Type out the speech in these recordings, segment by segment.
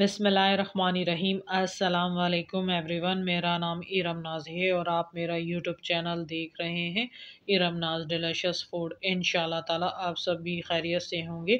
बसमीम अल्लाम एवरीवन मेरा नाम इरम नाज है और आप मेरा यूट्यूब चैनल देख रहे हैं इरम नाज डिलशस फूड इन ताला आप सब भी खैरियत से होंगे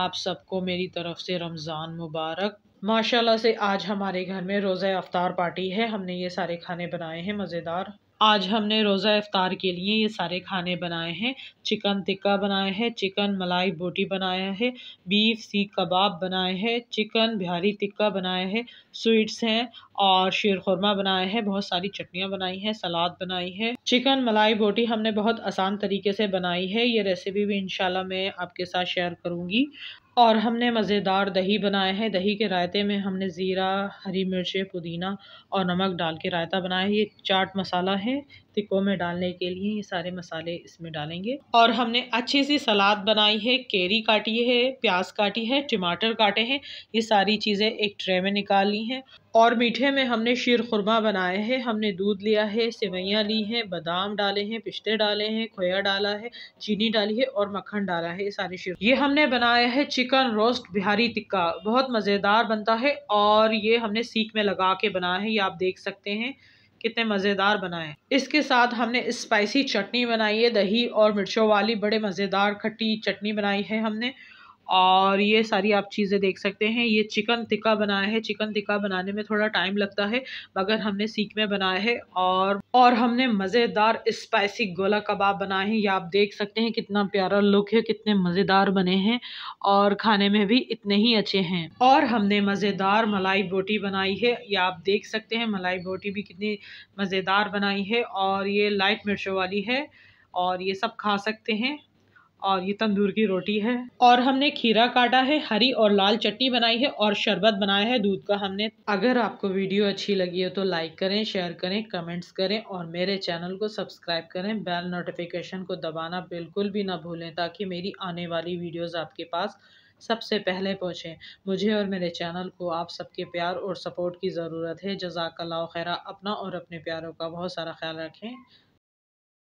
आप सबको मेरी तरफ से रमज़ान मुबारक माशाल्लाह से आज हमारे घर में रोज़ा अफ्तार पार्टी है हमने ये सारे खाने बनाए हैं मज़ेदार आज हमने रोज़ा इफ़ार के लिए ये सारे खाने बनाए हैं चिकन टिक्का बनाया है चिकन मलाई बोटी बनाया है बीफ सीख कबाब बनाए हैं चिकन बिहारी टिक्का बनाया है स्वीट्स हैं और शेर खुरमा बनाया है बहुत सारी चटनियाँ बनाई हैं सलाद बनाई है चिकन मलाई बोटी हमने बहुत आसान तरीके से बनाई है ये रेसिपी भी इन मैं आपके साथ शेयर करूँगी और हमने मज़ेदार दही बनाया है दही के रायते में हमने ज़ीरा हरी मिर्चें पुदीना और नमक डाल के रायता बनाया है ये चाट मसाला है मेक्सिको में डालने के लिए ये सारे मसाले इसमें डालेंगे और हमने अच्छी सी सलाद बनाई है केरी काटी है प्याज काटी है टमाटर काटे हैं ये सारी चीज़ें एक ट्रे में निकाल ली हैं और मीठे में हमने शीर खुरमा बनाया है हमने दूध लिया है सेवैयाँ ली हैं बादाम डाले हैं पिस्ते डाले हैं खोया डाला है चीनी डाली है और मक्खन डाला है ये सारी शीर ये हमने बनाया है चिकन रोस्ट बिहारी टिक्का बहुत मज़ेदार बनता है और ये हमने सीख में लगा के बनाया है ये आप देख सकते हैं कितने मज़ेदार बनाए इसके साथ हमने स्पाइसी चटनी बनाई है दही और मिर्चों वाली बड़े मज़ेदार खट्टी चटनी बनाई है हमने और ये सारी आप चीज़ें देख सकते हैं ये चिकन टिक्का बनाया है चिकन टिक्का बनाने में थोड़ा टाइम लगता है मगर हमने सीख में बनाया है और और हमने मज़ेदार स्पाइसी गोला कबाब बनाए हैं ये आप देख सकते हैं कितना प्यारा लुक है कितने मज़ेदार बने हैं और खाने में भी इतने ही अच्छे हैं और हमने मज़ेदार मलाई बोटी बनाई है ये आप देख सकते हैं मलाई बोटी भी कितनी मज़ेदार बनाई है और ये लाइट मिर्चों वाली है और ये सब खा सकते हैं और ये तंदूर की रोटी है और हमने खीरा काटा है हरी और लाल चटनी बनाई है और शरबत बनाया है दूध का हमने अगर आपको वीडियो अच्छी लगी हो तो लाइक करें शेयर करें कमेंट्स करें और मेरे चैनल को सब्सक्राइब करें बेल नोटिफिकेशन को दबाना बिल्कुल भी ना भूलें ताकि मेरी आने वाली वीडियोज़ आपके पास सबसे पहले पहुँचें मुझे और मेरे चैनल को आप सबके प्यार और सपोर्ट की ज़रूरत है जजाकला खैरा अपना और अपने प्यारों का बहुत सारा ख्याल रखें